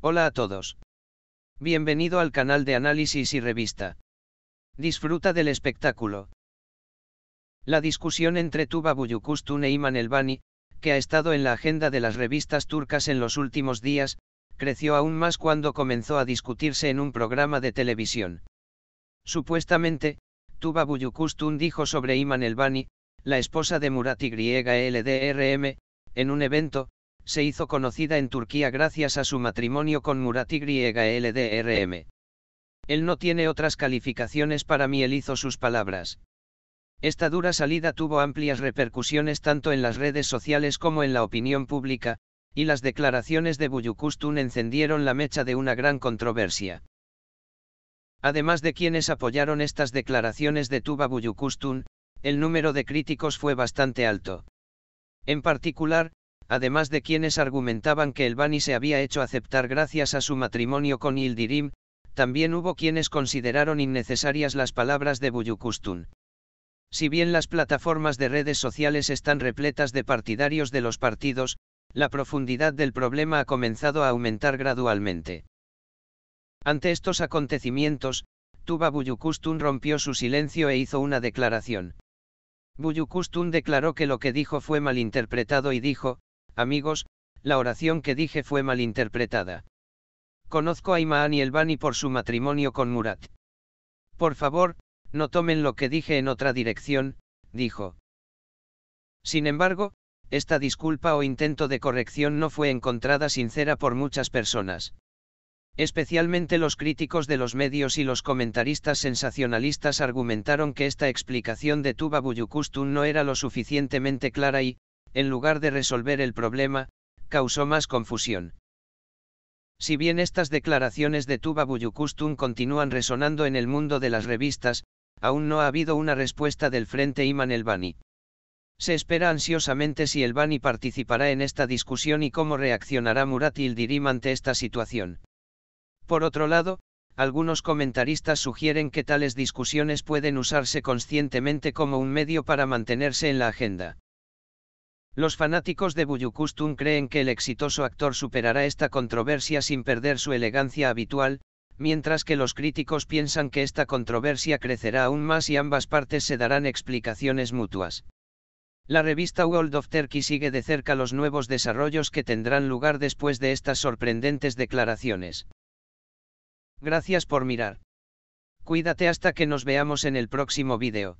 Hola a todos. Bienvenido al canal de análisis y revista. Disfruta del espectáculo. La discusión entre Tuba Buyukustun e Iman Elbani, que ha estado en la agenda de las revistas turcas en los últimos días, creció aún más cuando comenzó a discutirse en un programa de televisión. Supuestamente, Tuba Buyukustun dijo sobre Iman Elbani, la esposa de Murat y LDRM, en un evento, se hizo conocida en Turquía gracias a su matrimonio con Murat LDRM. Él no tiene otras calificaciones para mí, él hizo sus palabras. Esta dura salida tuvo amplias repercusiones tanto en las redes sociales como en la opinión pública, y las declaraciones de Buyukustun encendieron la mecha de una gran controversia. Además de quienes apoyaron estas declaraciones de Tuba Buyukustun, el número de críticos fue bastante alto. En particular, además de quienes argumentaban que el Bani se había hecho aceptar gracias a su matrimonio con Ildirim, también hubo quienes consideraron innecesarias las palabras de Buyukustun. Si bien las plataformas de redes sociales están repletas de partidarios de los partidos, la profundidad del problema ha comenzado a aumentar gradualmente. Ante estos acontecimientos, Tuba Buyukustun rompió su silencio e hizo una declaración. Buyukustun declaró que lo que dijo fue malinterpretado y dijo, Amigos, la oración que dije fue malinterpretada. Conozco a Imaan y el Bani por su matrimonio con Murat. Por favor, no tomen lo que dije en otra dirección, dijo. Sin embargo, esta disculpa o intento de corrección no fue encontrada sincera por muchas personas. Especialmente los críticos de los medios y los comentaristas sensacionalistas argumentaron que esta explicación de Tuba Buyukustun no era lo suficientemente clara y, en lugar de resolver el problema, causó más confusión. Si bien estas declaraciones de Tuba Buyukustun continúan resonando en el mundo de las revistas, aún no ha habido una respuesta del Frente Iman el Bani. Se espera ansiosamente si el Bani participará en esta discusión y cómo reaccionará Murat Ildirim ante esta situación. Por otro lado, algunos comentaristas sugieren que tales discusiones pueden usarse conscientemente como un medio para mantenerse en la agenda. Los fanáticos de Buyukustun creen que el exitoso actor superará esta controversia sin perder su elegancia habitual, mientras que los críticos piensan que esta controversia crecerá aún más y ambas partes se darán explicaciones mutuas. La revista World of Turkey sigue de cerca los nuevos desarrollos que tendrán lugar después de estas sorprendentes declaraciones. Gracias por mirar. Cuídate hasta que nos veamos en el próximo video.